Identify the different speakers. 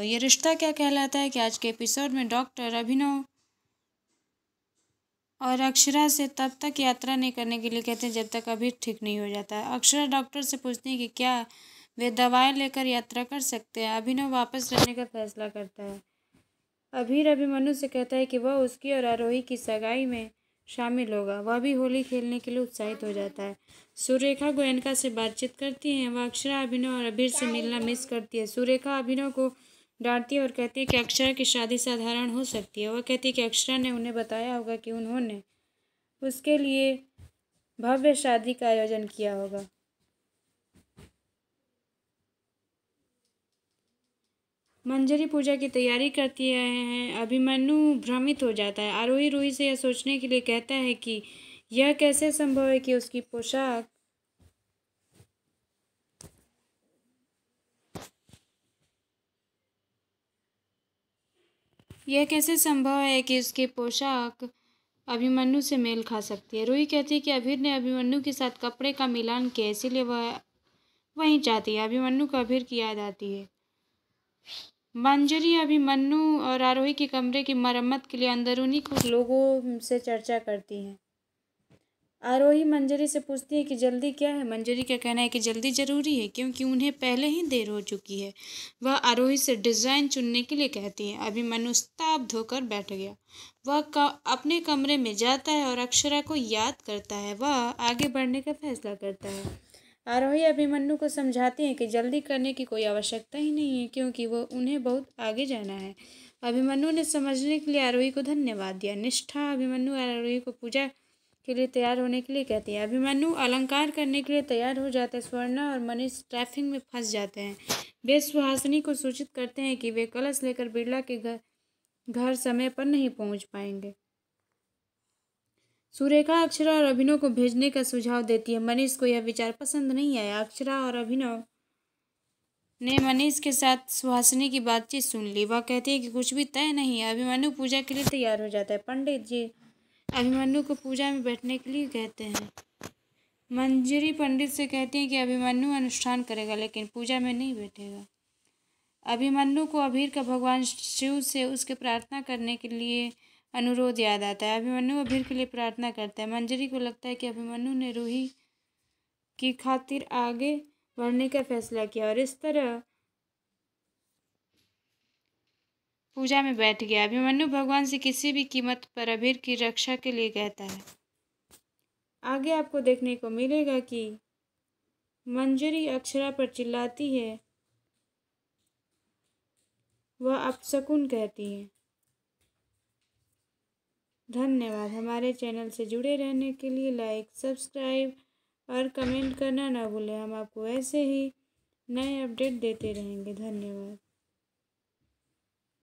Speaker 1: तो ये रिश्ता क्या कहलाता है कि आज के एपिसोड में डॉक्टर अभिनव और अक्षरा से तब तक यात्रा नहीं करने के लिए कहते हैं जब तक अभी ठीक नहीं हो जाता है अक्षरा डॉक्टर से पूछती है कि क्या वे दवाएं लेकर यात्रा कर सकते हैं अभिनव वापस रहने का फैसला करता है अभीर अभिमनु से कहता है कि वह उसकी और आरोही की सगाई में शामिल होगा वह भी होली खेलने के लिए उत्साहित हो जाता है सुरेखा गोयनका से बातचीत करती हैं वह अक्षरा अभिनव और अभीर से मिलना मिस करती है सुरेखा अभिनव को डांटती है और कहती है कि अक्षरा की शादी साधारण हो सकती है वह कहती है कि अक्षरा ने उन्हें बताया होगा कि उन्होंने उसके लिए भव्य शादी का आयोजन किया होगा मंजरी पूजा की तैयारी करती है अभिमन्यु भ्रमित हो जाता है आरोही रूही से यह सोचने के लिए कहता है कि यह कैसे संभव है कि उसकी पोशाक यह कैसे संभव है कि उसकी पोशाक अभिमन्यु से मेल खा सकती है रूही कहती है कि अभीर ने अभिमन्यु के साथ कपड़े का मिलान किया इसीलिए वह वहीं जाती है अभिमन्यु को अभीर की याद आती है मंजरी अभिमन्यु और आरोही के कमरे की मरम्मत के लिए अंदरूनी कुछ लोगों से चर्चा करती हैं आरोही मंजरी से पूछती है कि जल्दी क्या है मंजरी का कहना है कि जल्दी ज़रूरी है क्योंकि उन्हें पहले ही देर हो चुकी है वह आरोही से डिज़ाइन चुनने के लिए कहती है अभी मनुस्ताब्ध धोकर बैठ गया वह अपने कमरे में जाता है और अक्षरा को याद करता है वह आगे बढ़ने का फैसला करता है आरोही अभिमन्यु को समझाती हैं कि जल्दी करने की कोई आवश्यकता ही नहीं है क्योंकि वो उन्हें बहुत आगे जाना है अभिमन्यु ने समझने के लिए आरोही को धन्यवाद दिया निष्ठा अभिमन्यु आरोही को पूजा के लिए तैयार होने के लिए कहती है अभिमन्यु अलंकार करने के लिए तैयार हो जाते हैं स्वर्णा और मनीष ट्रैफिक में फंस जाते हैं वे सुहासिनी को सूचित करते हैं कि वे कलश लेकर बिरला के घर घर समय पर नहीं पहुंच पाएंगे सुरेखा अक्षरा और अभिनव को भेजने का सुझाव देती है मनीष को यह विचार पसंद नहीं आया अक्षरा और अभिनव ने मनीष के साथ सुहासिनी की बातचीत सुन ली वह कहती है कि कुछ भी तय नहीं है अभिमन्यु पूजा के लिए तैयार हो जाता है पंडित जी अभिमन्यु को पूजा में बैठने के लिए कहते हैं मंजरी पंडित से कहती हैं कि अभिमन्यु अनुष्ठान करेगा लेकिन पूजा में नहीं बैठेगा अभिमन्यु को अभीर का भगवान शिव से उसके प्रार्थना करने के लिए अनुरोध याद आता है अभिमन्यु अभीर के लिए प्रार्थना करता है मंजरी को लगता है कि अभिमन्यु ने रूही की खातिर आगे बढ़ने का फैसला किया और इस तरह पूजा में बैठ गया अभिमन्यु भगवान से किसी भी कीमत पर अभीर की रक्षा के लिए कहता है आगे आपको देखने को मिलेगा कि मंजरी अक्षरा पर चिल्लाती है वह अपसकुन कहती है धन्यवाद हमारे चैनल से जुड़े रहने के लिए लाइक सब्सक्राइब और कमेंट करना ना भूलें हम आपको ऐसे ही नए अपडेट देते रहेंगे धन्यवाद